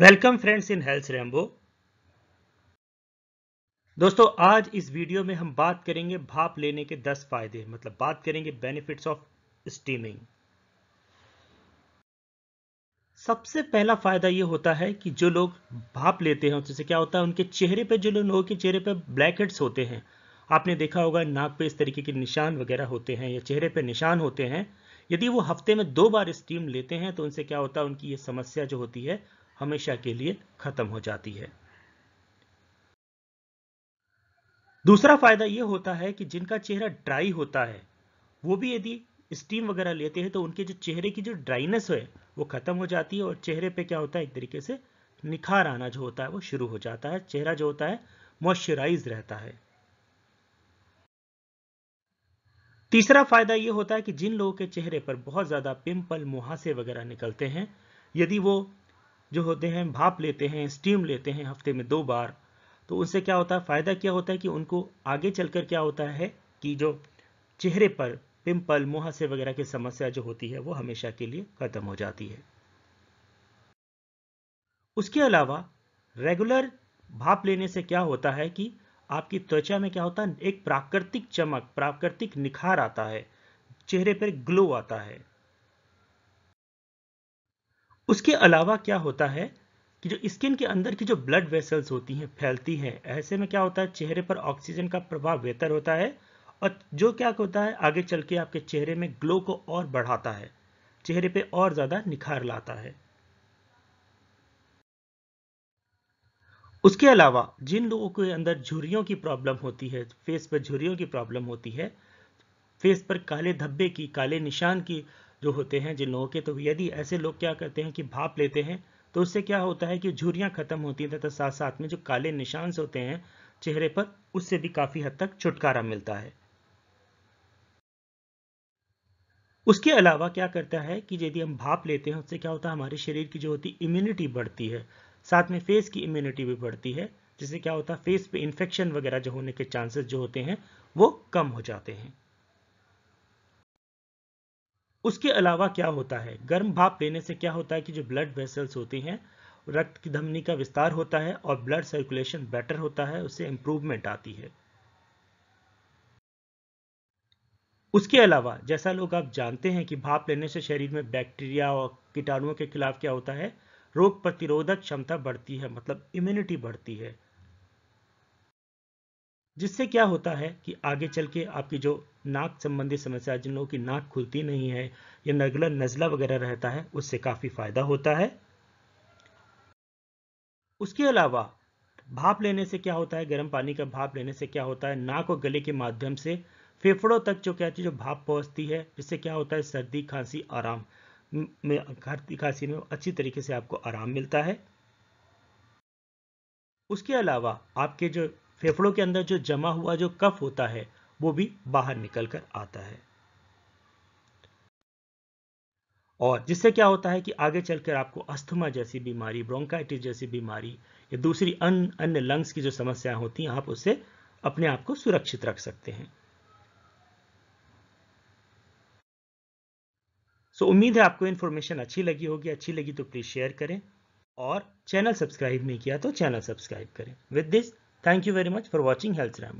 Welcome friends in health Rambo दोस्तों आज इस वीडियो में हम बात करेंगे भाप लेने के 10 फायदे मतलब बात करेंगे बेनिफिट्स ऑफ स्टीमिंग सबसे पहला फायदा यह होता है कि जो लोग भाप लेते हैं उससे क्या होता है उनके चेहरे पर जो लोगों के चेहरे पर ब्लैक हेड्स होते हैं आपने देखा होगा नाक पे इस तरीके के निशान वगैरह होते हैं या चेहरे पे निशान होते हैं यदि वो हफ्ते में दो बार स्टीम लेते हैं तो उनसे क्या होता है उनकी ये समस्या जो होती है हमेशा के लिए खत्म हो जाती है दूसरा फायदा यह होता है कि जिनका चेहरा ड्राई होता है वो भी यदि स्टीम वगैरह लेते हैं तो उनके जो चेहरे की जो ड्राइनेस है वो खत्म हो जाती है और चेहरे पे क्या होता है एक तरीके से निखार आना जो होता है वो शुरू हो जाता है चेहरा जो होता है मॉइस्चराइज रहता है तीसरा फायदा यह होता है कि जिन लोगों के चेहरे पर बहुत ज़्यादा पिंपल मुहासे वगैरह निकलते हैं यदि वो जो होते हैं भाप लेते हैं स्टीम लेते हैं हफ्ते में दो बार तो उनसे क्या होता है फ़ायदा क्या होता है कि उनको आगे चलकर क्या होता है कि जो चेहरे पर पिंपल मुहासे वगैरह की समस्या जो होती है वो हमेशा के लिए ख़त्म हो जाती है उसके अलावा रेगुलर भाप लेने से क्या होता है कि आपकी त्वचा में क्या होता है एक प्राकृतिक चमक प्राकृतिक निखार आता है चेहरे पर ग्लो आता है उसके अलावा क्या होता है कि जो स्किन के अंदर की जो ब्लड वेसल्स होती हैं फैलती हैं ऐसे में क्या होता है चेहरे पर ऑक्सीजन का प्रभाव बेहतर होता है और जो क्या होता है आगे चल के आपके चेहरे में ग्लो को और बढ़ाता है चेहरे पे और ज़्यादा निखार लाता है उसके अलावा जिन लोगों के अंदर झुरियों की प्रॉब्लम होती है फेस पर झुरियों की प्रॉब्लम होती है फेस पर काले धब्बे की काले निशान की जो होते हैं जिन लोगों के तो यदि ऐसे लोग क्या करते हैं कि भाप लेते हैं तो उससे क्या होता है कि झुरियाँ खत्म होती हैं तथा साथ साथ में जो काले निशान होते हैं चेहरे पर उससे भी काफ़ी हद तक छुटकारा मिलता है उसके अलावा क्या करता है कि यदि हम भाप लेते हैं उससे क्या होता है हमारे शरीर की जो होती इम्यूनिटी बढ़ती है साथ में फेस की इम्यूनिटी भी बढ़ती है जिससे क्या होता है फेस पे इन्फेक्शन वगैरह जो होने के चांसेस जो होते हैं वो कम हो जाते हैं उसके अलावा क्या होता है गर्म भाप लेने से क्या होता है कि जो ब्लड वेसल्स होती हैं रक्त की धमनी का विस्तार होता है और ब्लड सर्कुलेशन बेटर होता है उससे इम्प्रूवमेंट आती है उसके अलावा जैसा लोग आप जानते हैं कि भाप लेने से शरीर में बैक्टीरिया और कीटाणुओं के खिलाफ क्या होता है रोग प्रतिरोधक क्षमता बढ़ती है मतलब इम्यूनिटी बढ़ती है जिससे क्या होता है कि आगे चल के आपकी जो नाक संबंधी समस्या जिन लोगों की नाक खुलती नहीं है या नगला नज़ला वगैरह रहता है उससे काफ़ी फ़ायदा होता है उसके अलावा भाप लेने से क्या होता है गर्म पानी का भाप लेने से क्या होता है नाक और गले के माध्यम से फेफड़ों तक जो कहती है जो भाप पहुँचती है जिससे क्या होता है सर्दी खांसी आराम में खांसी में अच्छी तरीके से आपको आराम मिलता है उसके अलावा आपके जो फेफड़ों के अंदर जो जमा हुआ जो कफ होता है वो भी बाहर निकल कर आता है और जिससे क्या होता है कि आगे चलकर आपको अस्थमा जैसी बीमारी ब्रोंकाइटिस जैसी बीमारी या दूसरी अन्य अन्य लंग्स की जो समस्याएं होती हैं आप उससे अपने आप को सुरक्षित रख सकते हैं सो so, उम्मीद है आपको इन्फॉर्मेशन अच्छी लगी होगी अच्छी लगी तो प्लीज़ शेयर करें और चैनल सब्सक्राइब नहीं किया तो चैनल सब्सक्राइब करें with this Thank you very much for watching HealthRam.